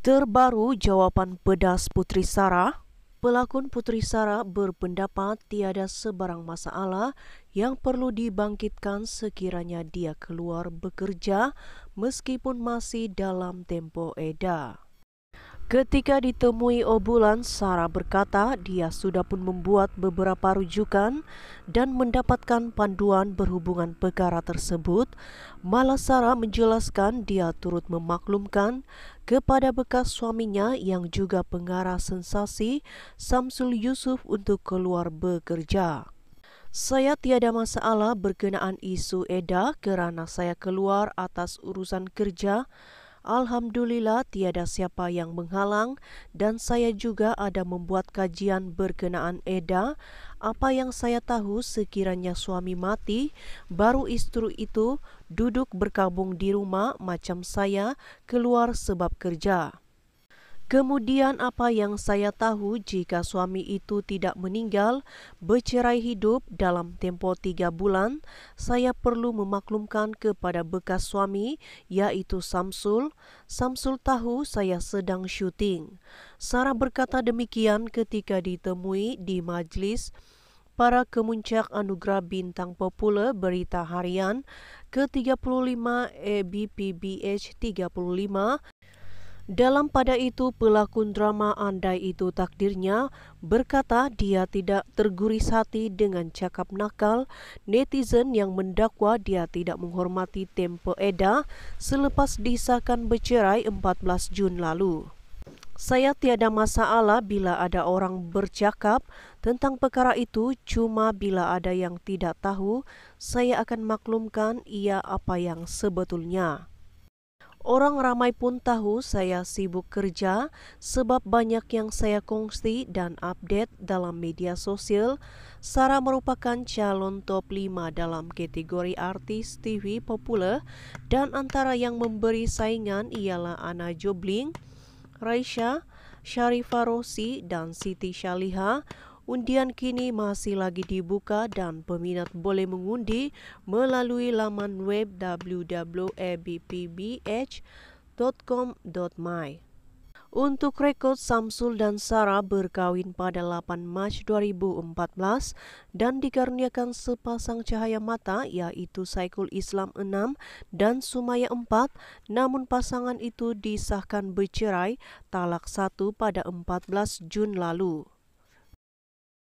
Terbaru jawapan pedas Putri Sarah, pelakon Putri Sarah berpendapat tiada sebarang masalah yang perlu dibangkitkan sekiranya dia keluar bekerja meskipun masih dalam tempo edar. Ketika ditemui Obulan, Sarah berkata dia sudah pun membuat beberapa rujukan dan mendapatkan panduan berhubungan perkara tersebut. Malah Sarah menjelaskan dia turut memaklumkan kepada bekas suaminya yang juga pengarah sensasi Samsul Yusuf untuk keluar bekerja. Saya tiada masalah berkenaan isu EDA kerana saya keluar atas urusan kerja Alhamdulillah tiada siapa yang menghalang dan saya juga ada membuat kajian berkenaan Eda. Apa yang saya tahu sekiranya suami mati, baru istri itu duduk berkabung di rumah macam saya keluar sebab kerja. Kemudian apa yang saya tahu jika suami itu tidak meninggal, bercerai hidup dalam tempo tiga bulan, saya perlu memaklumkan kepada bekas suami, yaitu Samsul. Samsul tahu saya sedang syuting. Sarah berkata demikian ketika ditemui di majlis para kemuncak anugerah bintang populer berita harian ke-35 ABPBH 35 dalam pada itu pelakon drama Andai itu takdirnya berkata dia tidak terguris hati dengan cakap nakal netizen yang mendakwa dia tidak menghormati tempo eda selepas disahkan bercerai 14 Jun lalu. Saya tiada masalah bila ada orang bercakap tentang perkara itu, cuma bila ada yang tidak tahu, saya akan maklumkan ia apa yang sebetulnya. Orang ramai pun tahu saya sibuk kerja sebab banyak yang saya kongsi dan update dalam media sosial. Sarah merupakan calon top 5 dalam kategori artis TV populer dan antara yang memberi saingan ialah Ana Jobling, Raisya, Sharifah Rosi, dan Siti Shaliha Undian kini masih lagi dibuka dan peminat boleh mengundi melalui laman web www.ebpbh.com.my. Untuk rekod Samsul dan Sarah berkawin pada 8 Mac 2014 dan dikaruniakan sepasang cahaya mata yaitu Saikul Islam 6 dan Sumaya 4 namun pasangan itu disahkan bercerai talak 1 pada 14 Jun lalu.